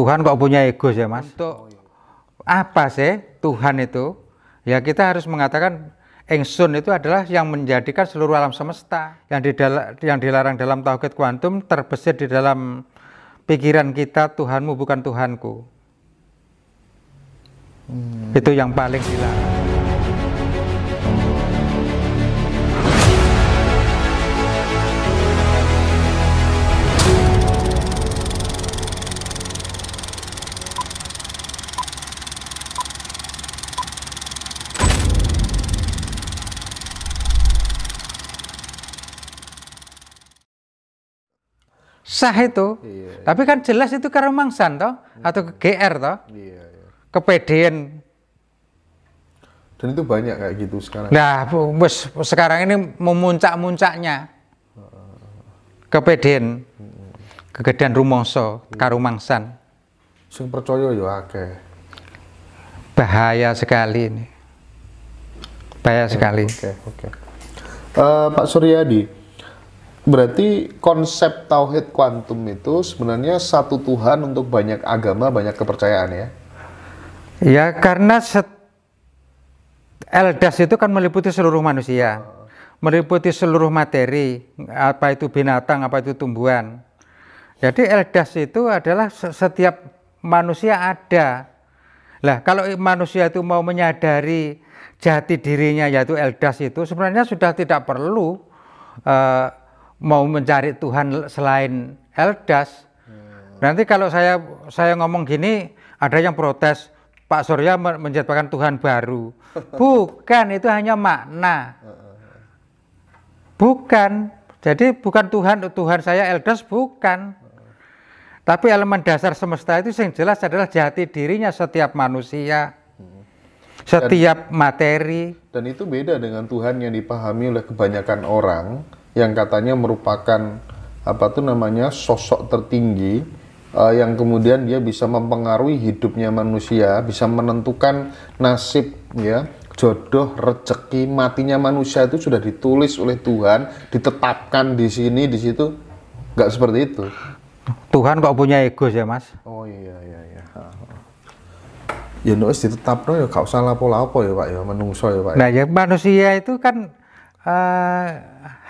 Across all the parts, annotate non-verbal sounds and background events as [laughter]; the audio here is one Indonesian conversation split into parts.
Tuhan kok punya ego ya mas? Untuk oh, iya. apa sih Tuhan itu? Ya kita harus mengatakan Engsun itu adalah yang menjadikan seluruh alam semesta yang, didala, yang dilarang dalam tauhid kuantum terbesit di dalam pikiran kita Tuhanmu bukan Tuhanku. Hmm. Itu yang paling dilarang. sah itu. Iya, iya, Tapi kan jelas itu mangsan toh iya. atau ke GR toh. Iya, iya. Kepedean. Dan itu banyak kayak gitu sekarang. Nah, bos sekarang ini memuncak-muncaknya. Kepedean. Hmm. Kegedean rumongso, iya. karumangsan. Sing percaya ya akeh. Bahaya sekali ini. Bahaya eh, sekali. Oke, oke. Uh, Pak Suryadi, Berarti konsep tauhid kuantum itu sebenarnya satu Tuhan untuk banyak agama, banyak kepercayaan ya? Ya karena eldas itu kan meliputi seluruh manusia, meliputi seluruh materi, apa itu binatang, apa itu tumbuhan. Jadi eldas itu adalah setiap manusia ada. Lah kalau manusia itu mau menyadari jati dirinya yaitu eldas itu sebenarnya sudah tidak perlu uh, mau mencari Tuhan selain Eldas. Hmm. Nanti kalau saya saya ngomong gini, ada yang protes, Pak Surya menciptakan Tuhan baru. [laughs] Bukan, itu hanya makna. Bukan. Jadi bukan Tuhan Tuhan saya Eldas bukan. Tapi elemen dasar semesta itu yang jelas adalah jati dirinya setiap manusia. Hmm. Setiap dan, materi. Dan itu beda dengan Tuhan yang dipahami oleh kebanyakan orang yang katanya merupakan apa tuh namanya sosok tertinggi uh, yang kemudian dia bisa mempengaruhi hidupnya manusia, bisa menentukan nasib ya, jodoh, rezeki, matinya manusia itu sudah ditulis oleh Tuhan, ditetapkan di sini, di situ. Nggak seperti itu. Tuhan kok punya ego ya, Mas? Oh iya iya iya. Ya nulis ditetap ya gak usah lapo-lapo ya Pak ya menungso ya Pak. Ya. Nah, ya manusia itu kan uh,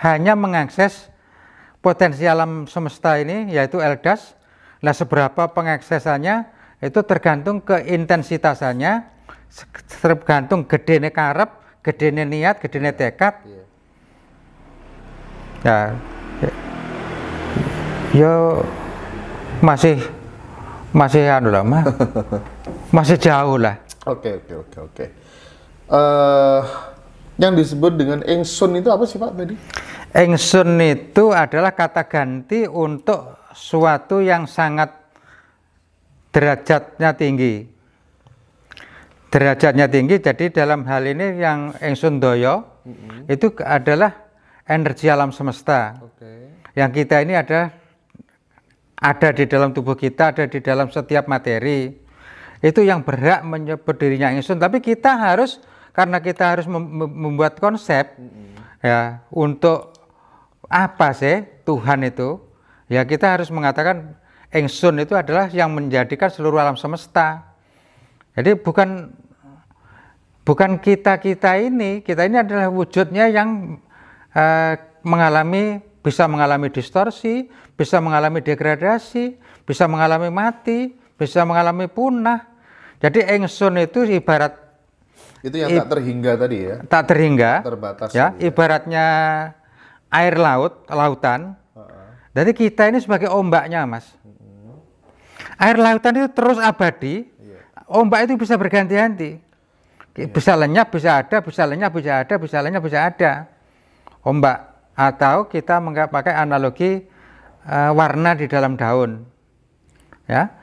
hanya mengakses potensi alam semesta ini yaitu LDAS. Lah seberapa pengaksesannya itu tergantung ke intensitasannya, tergantung gedene karep, gedene niat, gede gedene tekad. Ya. Yo masih masih anu lama, [laughs] masih jauh lah. Oke, oke, oke, oke. Eh, yang disebut dengan engsun itu apa sih Pak tadi? Engsun itu adalah kata ganti untuk suatu yang sangat derajatnya tinggi. Derajatnya tinggi, jadi dalam hal ini yang Engsun doyo mm -hmm. itu adalah energi alam semesta. Okay. Yang kita ini ada ada di dalam tubuh kita, ada di dalam setiap materi. Itu yang berhak menyebut dirinya Engsun. tapi kita harus karena kita harus mem membuat konsep mm -hmm. ya untuk apa sih Tuhan itu? Ya kita harus mengatakan Engsun itu adalah yang menjadikan seluruh alam semesta. Jadi bukan bukan kita kita ini, kita ini adalah wujudnya yang eh, mengalami bisa mengalami distorsi, bisa mengalami degradasi, bisa mengalami mati, bisa mengalami punah. Jadi engsun itu ibarat itu yang tak terhingga tadi ya. Tak terhingga. Terbatas. Ya, ya. ibaratnya air laut, lautan. Jadi kita ini sebagai ombaknya, Mas. Hmm. Air lautan itu terus abadi. Iya. Ombak itu bisa berganti-ganti. Iya. Bisa lenyap, bisa ada, bisa lenyap, bisa ada, bisa lenyap, bisa ada. Ombak atau kita pakai analogi uh, warna di dalam daun. Ya.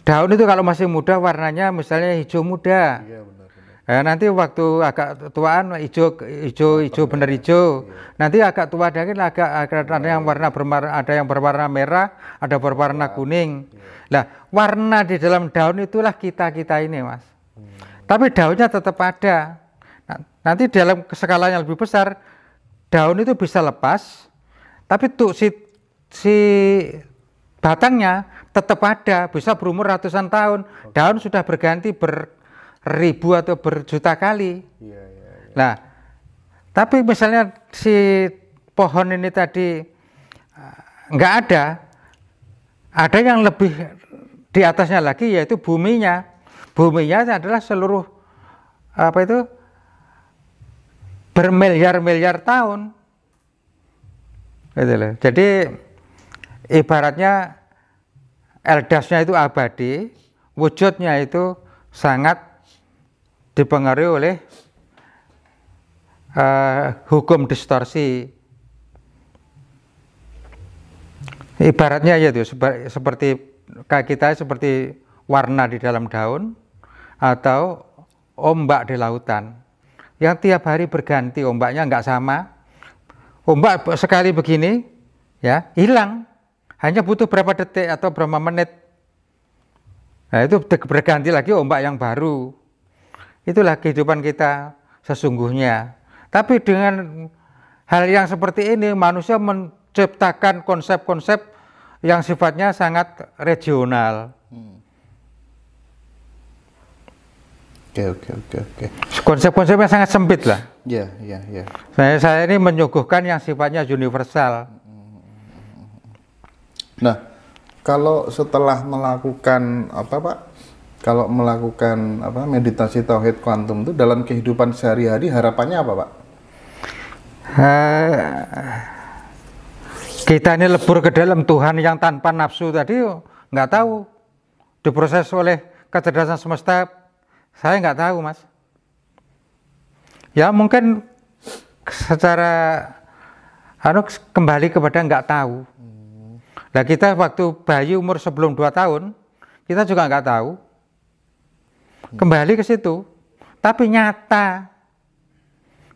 Daun itu kalau masih muda warnanya misalnya hijau muda. Iya, Eh, nanti waktu agak tuaan hijau hijau hijau bener hijau. Nanti agak tua lagi agak, agak ada yang warna berwarna ada yang berwarna merah, ada berwarna kuning. Lah, warna di dalam daun itulah kita-kita ini, Mas. Hmm. Tapi daunnya tetap ada. Nah, nanti dalam skala yang lebih besar daun itu bisa lepas, tapi tuh si si batangnya tetap ada, bisa berumur ratusan tahun. Daun sudah berganti ber ribu atau berjuta kali. Ya, ya, ya. Nah, tapi misalnya si pohon ini tadi eh, nggak ada, ada yang lebih di atasnya lagi yaitu buminya. Buminya adalah seluruh apa itu bermiliar-miliar tahun. Gitu loh. Jadi ibaratnya eldasnya itu abadi, wujudnya itu sangat dipengaruhi oleh uh, hukum distorsi. Ibaratnya ya itu seperti kita seperti warna di dalam daun atau ombak di lautan yang tiap hari berganti ombaknya nggak sama ombak sekali begini ya hilang hanya butuh berapa detik atau berapa menit nah itu berganti lagi ombak yang baru Itulah kehidupan kita sesungguhnya. Tapi dengan hal yang seperti ini manusia menciptakan konsep-konsep yang sifatnya sangat regional. Oke, oke, oke, oke. Konsep-konsepnya sangat sempit lah. Iya, iya, iya. Saya, saya ini menyuguhkan yang sifatnya universal. Nah, kalau setelah melakukan apa, Pak? kalau melakukan apa meditasi tauhid kuantum itu dalam kehidupan sehari-hari harapannya apa pak? Uh, kita ini lebur ke dalam Tuhan yang tanpa nafsu tadi nggak tahu diproses oleh kecerdasan semesta saya nggak tahu mas ya mungkin secara anu kembali kepada nggak tahu. Nah kita waktu bayi umur sebelum 2 tahun, kita juga nggak tahu. Kembali ke situ. Tapi nyata.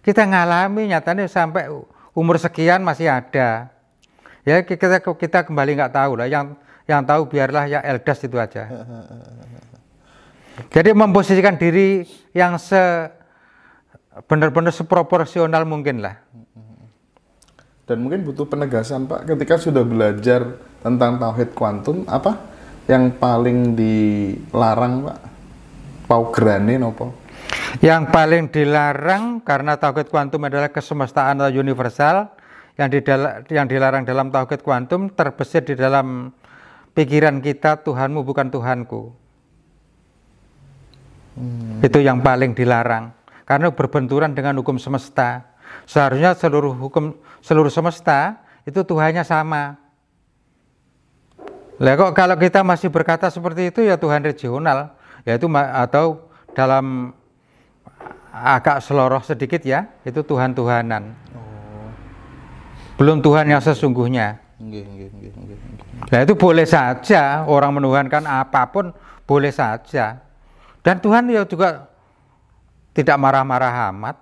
Kita ngalami nyatanya sampai umur sekian masih ada. Ya kita kita kembali nggak tahu lah. Yang yang tahu biarlah ya eldas itu aja. [laughs] Jadi memposisikan diri yang se benar-benar seproporsional mungkin lah. Dan mungkin butuh penegasan Pak ketika sudah belajar tentang tauhid kuantum apa yang paling dilarang Pak? paugerane nopo? Yang paling dilarang karena tauhid kuantum adalah kesemestaan atau universal yang didala, yang dilarang dalam tauhid kuantum terbesit di dalam pikiran kita Tuhanmu bukan Tuhanku. Hmm. Itu yang paling dilarang karena berbenturan dengan hukum semesta. Seharusnya seluruh hukum seluruh semesta itu Tuhannya sama. Lah kok kalau kita masih berkata seperti itu ya Tuhan regional yaitu atau dalam agak seloroh sedikit ya, itu Tuhan-Tuhanan. Oh. Belum Tuhan yang sesungguhnya. Nggih, nggih, nggih, nggih. Nah, itu boleh saja orang menuhankan apapun boleh saja. Dan Tuhan ya juga tidak marah-marah amat.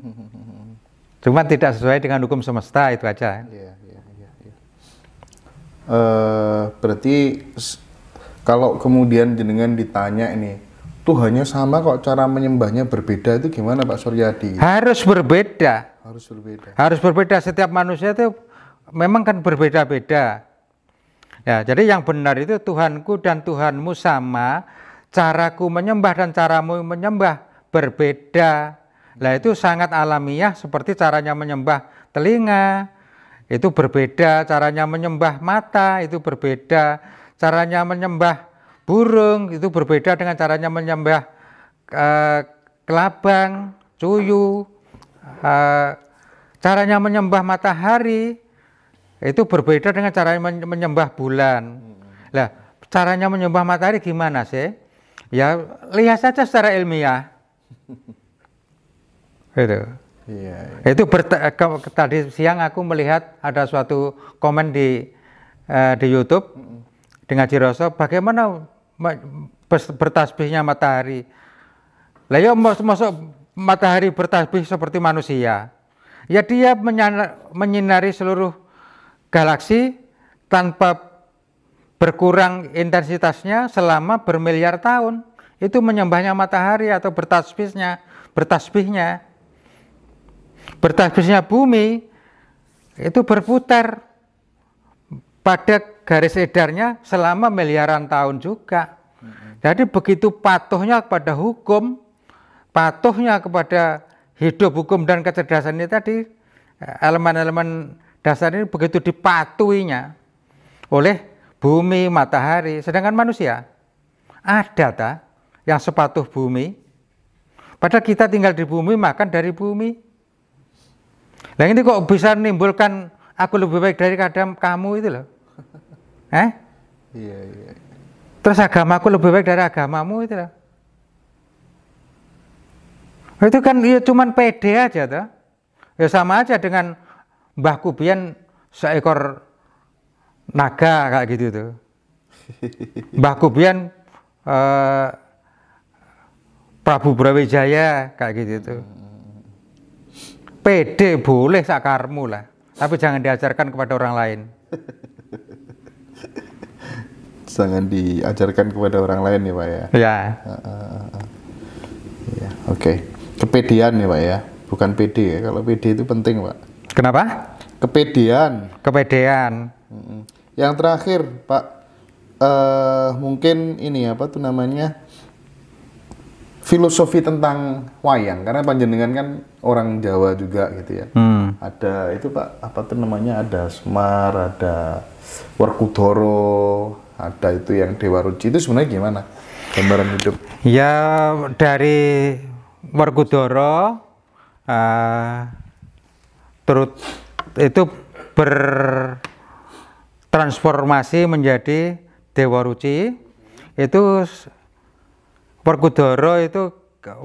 [laughs] Cuma tidak sesuai dengan hukum semesta itu aja. Ya. Uh, berarti kalau kemudian jenengan ditanya ini, hanya sama kok cara menyembahnya berbeda itu gimana Pak Suryadi? Harus berbeda. Harus berbeda. Harus berbeda setiap manusia itu memang kan berbeda-beda. Ya, jadi yang benar itu Tuhanku dan Tuhanmu sama, caraku menyembah dan caramu menyembah berbeda. Lah itu sangat alamiah seperti caranya menyembah telinga, itu berbeda, caranya menyembah mata itu berbeda, caranya menyembah burung itu berbeda dengan caranya menyembah uh, kelabang, cuyu, uh, caranya menyembah matahari itu berbeda dengan caranya menyembah bulan. Lah, caranya menyembah matahari gimana sih? Ya lihat saja secara ilmiah. [laughs] Itu. Iya, iya, Itu ber, tadi siang aku melihat ada suatu komen di uh, di YouTube dengan Jiroso bagaimana bertasbihnya matahari lah ya masuk matahari bertasbih seperti manusia ya dia menyinari seluruh galaksi tanpa berkurang intensitasnya selama bermiliar tahun itu menyembahnya matahari atau bertasbihnya bertasbihnya bertasbihnya bumi itu berputar pada garis edarnya selama miliaran tahun juga. Jadi begitu patuhnya kepada hukum, patuhnya kepada hidup hukum dan kecerdasan ini tadi elemen-elemen dasar ini begitu dipatuhinya oleh bumi, matahari. Sedangkan manusia ada ta yang sepatuh bumi. Padahal kita tinggal di bumi, makan dari bumi. Nah ini kok bisa menimbulkan aku lebih baik dari kadang kamu itu loh. Eh? Iya, iya, iya. Terus agamaku lebih baik dari agamamu itu lah. Itu kan ya cuman pede aja tuh. Ya sama aja dengan Mbah Kubian seekor naga kayak gitu tuh. [laughs] Mbah Kubian uh, Prabu Brawijaya kayak gitu tuh. Hmm. Pede boleh sakarmu lah, tapi jangan diajarkan kepada orang lain. [laughs] [laughs] Jangan diajarkan kepada orang lain nih pak ya. Ya. Uh, uh, uh. Ya, oke. Okay. Kepedian nih pak ya, bukan PD ya. Kalau PD itu penting pak. Kenapa? Kepedian. Kepedean. Yang terakhir pak, uh, mungkin ini apa tuh namanya? filosofi tentang wayang karena panjenengan kan orang Jawa juga gitu ya. Hmm. Ada itu Pak apa tuh namanya ada Semar, ada Werkudoro, ada itu yang Dewa Ruci itu sebenarnya gimana gambaran hidup? Ya dari Werkudoro uh, eh, terus itu bertransformasi menjadi Dewa Ruci itu Perkudoro itu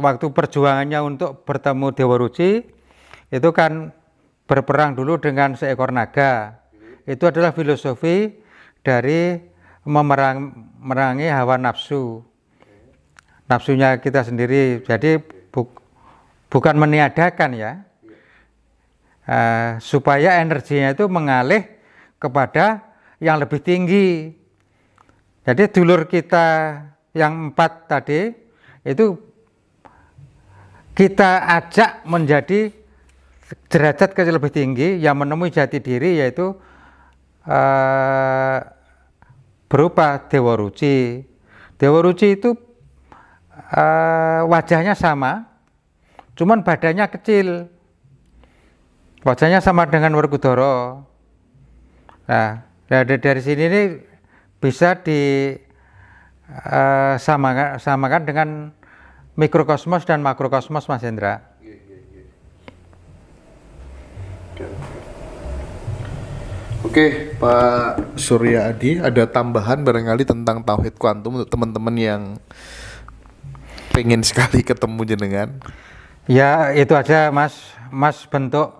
waktu perjuangannya untuk bertemu Dewa Ruci itu kan berperang dulu dengan seekor naga. Itu adalah filosofi dari memerangi hawa nafsu. Nafsunya kita sendiri. Jadi bu, bukan meniadakan ya. Uh, supaya energinya itu mengalih kepada yang lebih tinggi. Jadi dulur kita yang empat tadi itu kita ajak menjadi derajat kecil lebih tinggi yang menemui jati diri yaitu uh, berupa dewa ruci. Dewa ruci itu uh, wajahnya sama, cuman badannya kecil. Wajahnya sama dengan Wargudoro. Nah, nah, dari dari sini ini bisa di Eh, sama sama kan dengan mikrokosmos dan makrokosmos Mas Hendra. Iya, iya, iya. Oke, Pak Surya Adi, ada tambahan barangkali tentang tauhid kuantum untuk teman-teman yang pengen sekali [laughs] ketemu jenengan. Ya, itu aja Mas. Mas bentuk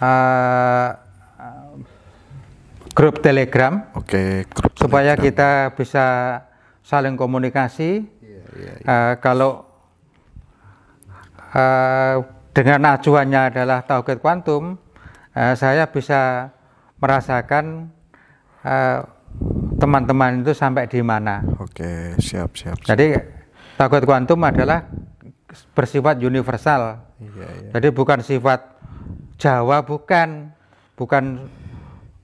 uh, grup Telegram. Oke, okay, grup Telegram. Supaya kita bisa saling komunikasi. Yeah, yeah, yeah. Uh, kalau uh, dengan acuannya adalah tauhid kuantum, uh, eh, saya bisa merasakan eh, teman-teman uh, itu sampai di mana. Oke, okay, siap, siap, Jadi tauhid kuantum adalah bersifat universal. Yeah, yeah. Jadi bukan sifat Jawa bukan, bukan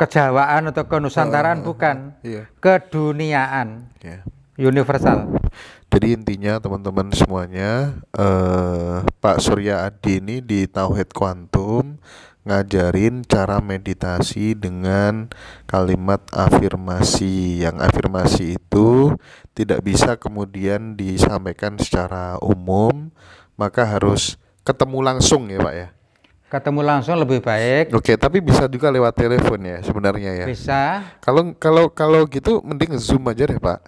kejawaan atau kenusantaraan uh, bukan, yeah. keduniaan. Yeah universal. Jadi intinya teman-teman semuanya eh, Pak Surya Adi ini di Tauhid Quantum ngajarin cara meditasi dengan kalimat afirmasi. Yang afirmasi itu tidak bisa kemudian disampaikan secara umum, maka harus ketemu langsung ya, Pak ya ketemu langsung lebih baik. Oke, tapi bisa juga lewat telepon ya sebenarnya ya. Bisa. Kalau kalau kalau gitu mending Zoom aja deh, Pak.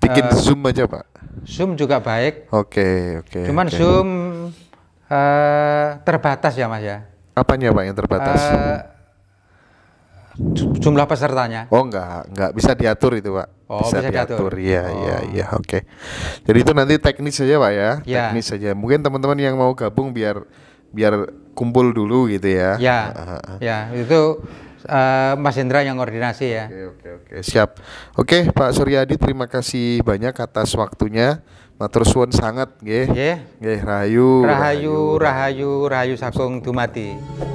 Bikin uh, Zoom aja, Pak. Zoom juga baik. Oke, okay, oke. Okay, Cuman okay. Zoom uh, terbatas ya, Mas ya. Apanya, Pak, yang terbatas? Uh, jumlah pesertanya? Oh, enggak, enggak bisa diatur itu, Pak. Oh, bisa, bisa diatur. Iya, iya, oh. iya, iya. oke. Okay. Jadi itu nanti teknis saja, Pak ya. yeah. Teknis saja. Mungkin teman-teman yang mau gabung biar biar kumpul dulu gitu ya. Ya. yeah. uh, -huh. Ya, itu uh, Mas Hendra yang koordinasi ya. Oke, oke, oke. Siap. Oke, Pak Suryadi terima kasih banyak atas waktunya. Matur suwun sangat nggih. Nggih. Rahayu. rahayu. Rahayu, rahayu, rahayu Sapung dumati.